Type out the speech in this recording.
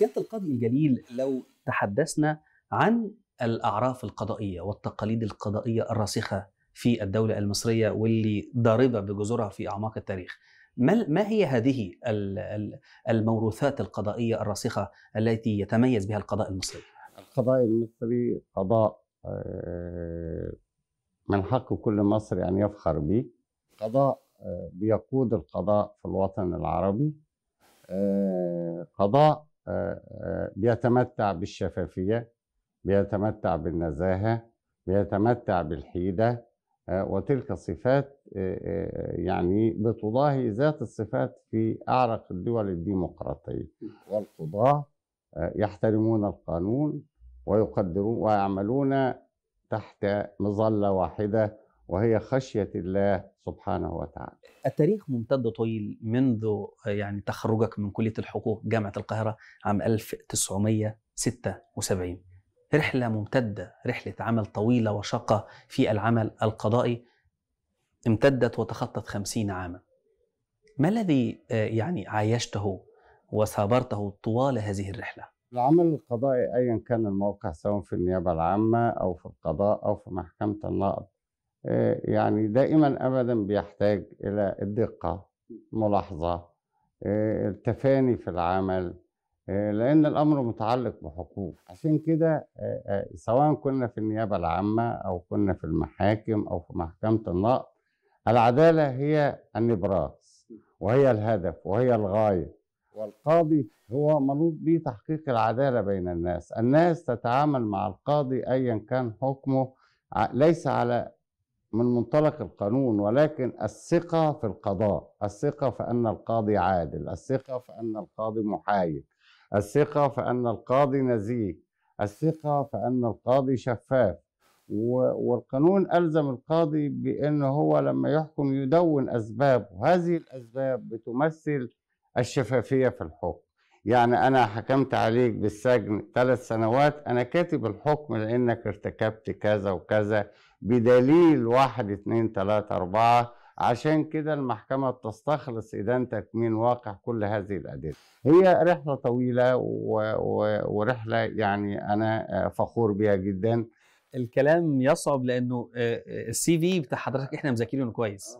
سياده القاضي الجليل لو تحدثنا عن الاعراف القضائيه والتقاليد القضائيه الراسخه في الدوله المصريه واللي ضاربه بجذورها في اعماق التاريخ ما هي هذه الموروثات القضائيه الراسخه التي يتميز بها القضاء المصري القضاء المصري قضاء من آه، حق كل مصري ان يفخر به قضاء آه، بيقود القضاء في الوطن العربي آه، قضاء بيتمتع بالشفافية بيتمتع بالنزاهة بيتمتع بالحيدة آه، وتلك الصفات آه، آه، يعني بتضاهي ذات الصفات في أعرق الدول الديمقراطية والقضاة يحترمون القانون ويقدرون ويعملون تحت مظلة واحدة وهي خشية الله سبحانه وتعالى التاريخ ممتد طويل منذ آه، يعني تخرجك من كلية الحقوق جامعة القاهرة عام 1976 رحلة ممتدة رحلة عمل طويلة وشاقة في العمل القضائي امتدت وتخطت خمسين عاما ما الذي آه، يعني عايشته وثابرته طوال هذه الرحلة؟ العمل القضائي أيا كان الموقع سواء في النيابة العامة أو في القضاء أو في محكمة النقض آه، يعني دائما ابدا بيحتاج الى الدقه ملاحظه آه، التفاني في العمل آه، لان الامر متعلق بحقوق عشان كده سواء كنا في النيابه العامه او كنا في المحاكم او في محكمه النقض العداله هي النبراس وهي الهدف وهي الغايه والقاضي هو منوط بتحقيق العداله بين الناس الناس تتعامل مع القاضي ايا كان حكمه ليس على من منطلق القانون ولكن الثقة في القضاء الثقة في أن القاضي عادل الثقة في أن القاضي محايد الثقة في أن القاضي نزيه الثقة في أن القاضي شفاف والقانون ألزم القاضي بأن هو لما يحكم يدون أسباب وهذه الأسباب بتمثل الشفافية في الحكم يعني أنا حكمت عليك بالسجن ثلاث سنوات أنا كاتب الحكم لأنك ارتكبت كذا وكذا بدليل واحد اثنين ثلاثة أربعة عشان كده المحكمة بتستخلص إدانتك من واقع كل هذه الأدلة هي رحلة طويلة و... و... ورحلة يعني أنا فخور بها جدا الكلام يصعب لأنه السي في بتاع حضرتك إحنا مذاكرينه كويس